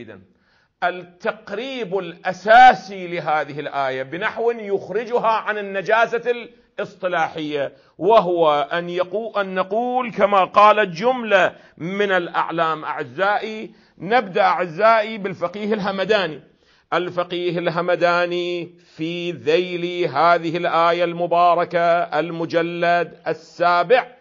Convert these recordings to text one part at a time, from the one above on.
جيدا التقريب الاساسي لهذه الايه بنحو يخرجها عن النجاسه الاصطلاحيه وهو ان يقول ان نقول كما قالت جمله من الاعلام اعزائي نبدا اعزائي بالفقيه الهمداني الفقيه الهمداني في ذيل هذه الايه المباركه المجلد السابع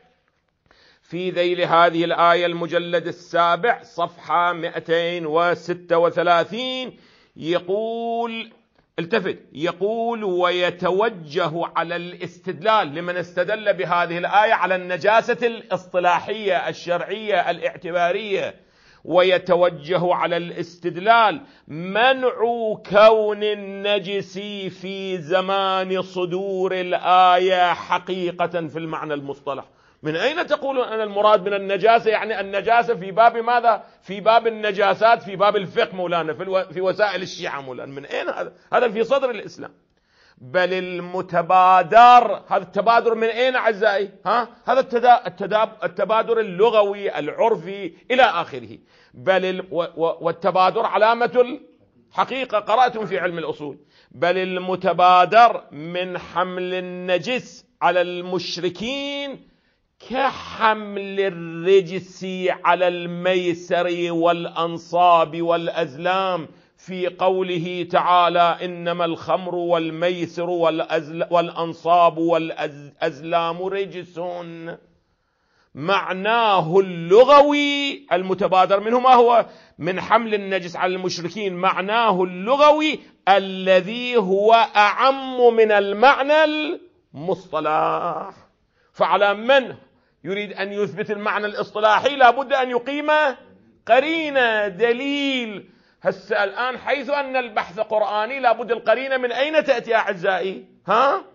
في ذيل هذه الآية المجلد السابع صفحة 236 يقول التفت يقول ويتوجه على الاستدلال لمن استدل بهذه الآية على النجاسة الاصطلاحية الشرعية الاعتبارية ويتوجه على الاستدلال منع كون النجس في زمان صدور الآية حقيقة في المعنى المصطلح من أين تقول أن المراد من النجاسة يعني النجاسة في باب ماذا في باب النجاسات في باب الفقه مولانا في, الو... في وسائل الشيعة مولانا من أين هذا هذا في صدر الإسلام بل المتبادر هذا التبادر من أين أعزائي ها هذا التدا... التداب... التبادر اللغوي العرفي إلى آخره بل ال... و... و... والتبادر علامة الحقيقة قرأتم في علم الأصول بل المتبادر من حمل النجس على المشركين كحمل الرجس على الميسر والانصاب والازلام في قوله تعالى انما الخمر والميسر والانصاب والازلام رجس معناه اللغوي المتبادر منه ما هو من حمل النجس على المشركين معناه اللغوي الذي هو اعم من المعنى المصطلح فعلى من يريد أن يثبت المعنى الاصطلاحي لابد أن يقيم قرينة دليل هسه الآن حيث أن البحث قرآني لابد القرينة من أين تأتي أعزائي ها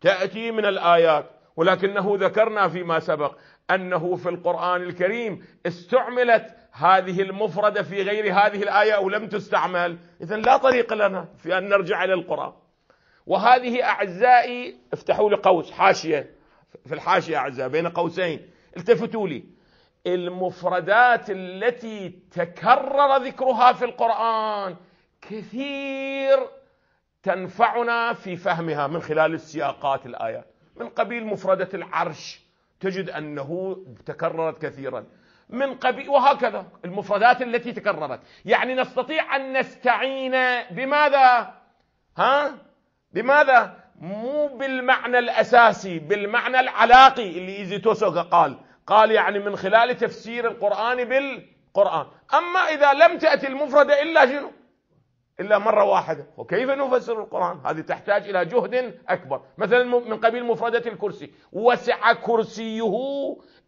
تأتي من الآيات ولكنه ذكرنا فيما سبق أنه في القرآن الكريم استعملت هذه المفردة في غير هذه الآية أو لم تستعمل إذا لا طريق لنا في أن نرجع إلى القرآن وهذه أعزائي افتحوا لي قوس حاشية في الحاشية أعزائي بين قوسين التفتوا لي المفردات التي تكرر ذكرها في القرآن كثير تنفعنا في فهمها من خلال السياقات الآيات من قبيل مفردة العرش تجد أنه تكررت كثيرا من قبيل وهكذا المفردات التي تكررت يعني نستطيع أن نستعين بماذا ها بماذا مو بالمعنى الأساسي بالمعنى العلاقي اللي إيزي توسوكا قال قال يعني من خلال تفسير القرآن بالقرآن أما إذا لم تأتي المفردة إلا شنو إلا مرة واحدة وكيف نفسر القرآن هذه تحتاج إلى جهد أكبر مثلا من قبيل مفردة الكرسي وسع كرسيه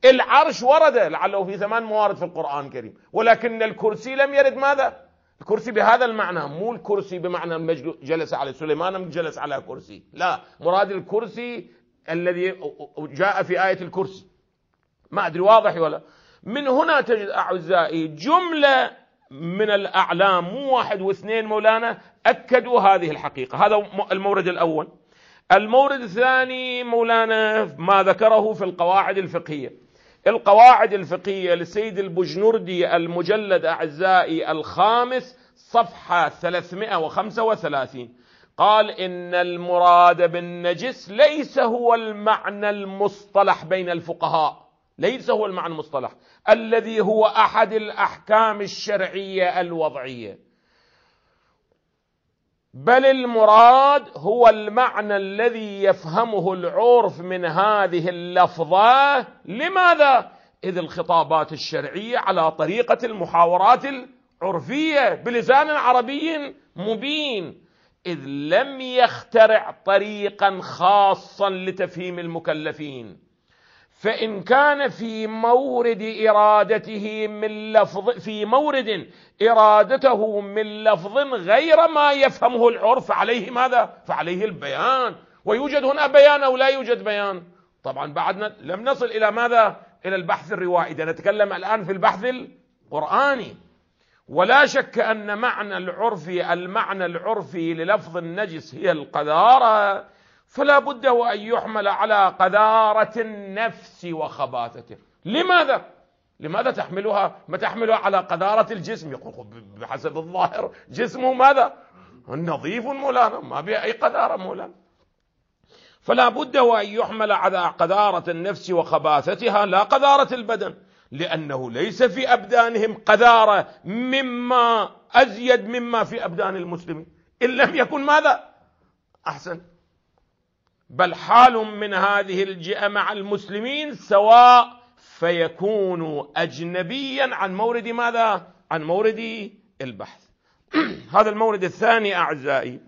العرش ورد لعله في ثمان موارد في القرآن الكريم ولكن الكرسي لم يرد ماذا الكرسي بهذا المعنى مو الكرسي بمعنى جلس على سليمان جلس على كرسي لا مراد الكرسي الذي جاء في آية الكرسي ما أدري واضح ولا من هنا تجد أعزائي جملة من الأعلام مو واحد واثنين مولانا أكدوا هذه الحقيقة هذا المورد الأول المورد الثاني مولانا ما ذكره في القواعد الفقهية القواعد الفقهية لسيد البجنردي المجلد أعزائي الخامس صفحة 335 قال إن المراد بالنجس ليس هو المعنى المصطلح بين الفقهاء ليس هو المعنى المصطلح الذي هو أحد الأحكام الشرعية الوضعية بل المراد هو المعنى الذي يفهمه العرف من هذه اللفظه لماذا اذ الخطابات الشرعيه على طريقه المحاورات العرفيه بلسان عربي مبين اذ لم يخترع طريقا خاصا لتفهيم المكلفين فإن كان في مورد إرادته من لفظ في مورد إرادته من لفظ غير ما يفهمه العرف عليه ماذا؟ فعليه البيان ويوجد هنا بيان أو لا يوجد بيان طبعا بعدنا لم نصل إلى ماذا؟ إلى البحث الروائي نتكلم الآن في البحث القرآني ولا شك أن معنى العرفي المعنى العرفي للفظ النجس هي القذارة فلا بد وأن يحمل على قذارة النفس وخباثته لماذا؟ لماذا تحملها؟ ما تحملها على قذارة الجسم يقول بحسب الظاهر جسمه ماذا؟ نظيف مولانا ما به أي قذارة مولانا فلا بد وأن يحمل على قذارة النفس وخباثتها لا قذارة البدن لأنه ليس في أبدانهم قذارة مما أزيد مما في أبدان المسلمين إن لم يكن ماذا؟ أحسن بل حال من هذه الجهه مع المسلمين سواء فيكون أجنبيا عن مورد ماذا؟ عن مورد البحث هذا المورد الثاني أعزائي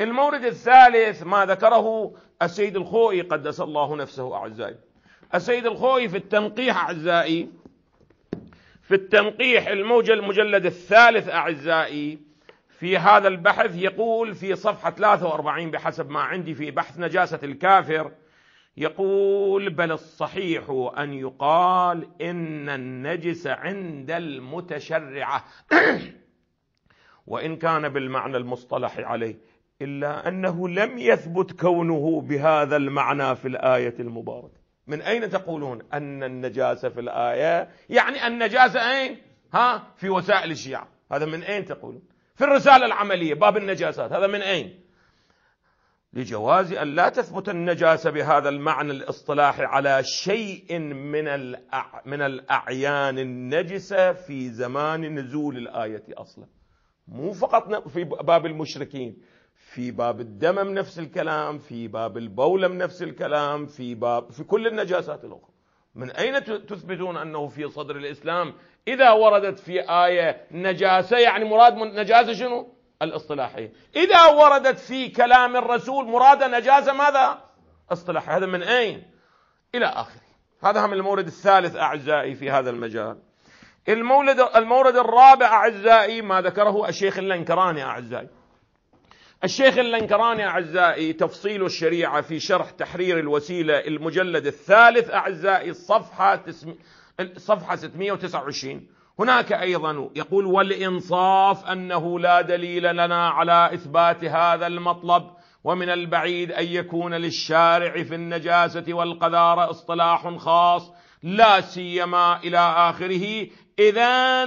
المورد الثالث ما ذكره السيد الخوئي قدس الله نفسه أعزائي السيد الخوئي في التنقيح أعزائي في التنقيح الموجة المجلد الثالث أعزائي في هذا البحث يقول في صفحة 43 بحسب ما عندي في بحث نجاسة الكافر يقول بل الصحيح أن يقال إن النجس عند المتشرعة وإن كان بالمعنى المصطلح عليه إلا أنه لم يثبت كونه بهذا المعنى في الآية المباركة من أين تقولون أن النجاسة في الآية يعني النجاسة أين؟ ها في وسائل الشيعة هذا من أين تقولون؟ في الرسالة العملية باب النجاسات هذا من أين؟ لجواز أن لا تثبت النجاسة بهذا المعنى الاصطلاحي على شيء من الأع... من الأعيان النجسة في زمان نزول الآية أصلا مو فقط في باب المشركين في باب الدمم نفس الكلام في باب البولم نفس الكلام في باب في كل النجاسات الأخرى من أين تثبتون أنه في صدر الإسلام إذا وردت في آية نجاسة يعني مراد نجاسة شنو الاصطلاحية إذا وردت في كلام الرسول مراد نجاسة ماذا اصطلاحية هذا من أين إلى آخره هذا هم المورد الثالث أعزائي في هذا المجال المولد المورد الرابع أعزائي ما ذكره الشيخ اللنكراني أعزائي الشيخ اللنكراني أعزائي تفصيل الشريعة في شرح تحرير الوسيلة المجلد الثالث أعزائي الصفحة تسم... صفحة 629 هناك أيضا يقول والإنصاف أنه لا دليل لنا على إثبات هذا المطلب ومن البعيد أن يكون للشارع في النجاسة والقذارة اصطلاح خاص لا سيما إلى آخره إذا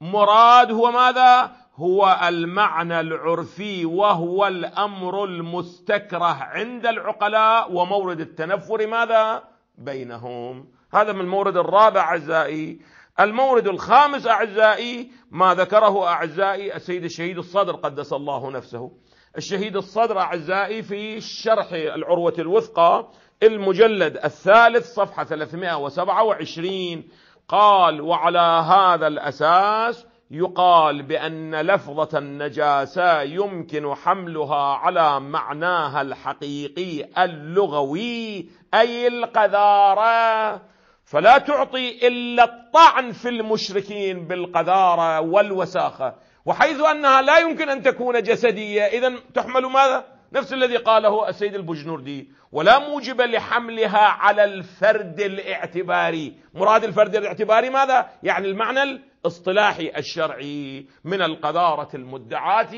مراد هو ماذا؟ هو المعنى العرفي وهو الامر المستكره عند العقلاء ومورد التنفر ماذا بينهم هذا من المورد الرابع اعزائي المورد الخامس اعزائي ما ذكره اعزائي السيد الشهيد الصدر قدس الله نفسه الشهيد الصدر اعزائي في شرح العروه الوثقى المجلد الثالث صفحه 327 قال وعلى هذا الاساس يقال بأن لفظة النجاسة يمكن حملها على معناها الحقيقي اللغوي أي القذارة فلا تعطي إلا الطعن في المشركين بالقذارة والوساخة وحيث أنها لا يمكن أن تكون جسدية إذا تحمل ماذا؟ نفس الذي قاله السيد البجنوردي ولا موجب لحملها على الفرد الاعتباري مراد الفرد الاعتباري ماذا؟ يعني المعنى الاصطلاحي الشرعي من القذارة المدعاة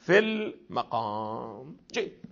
في المقام جيد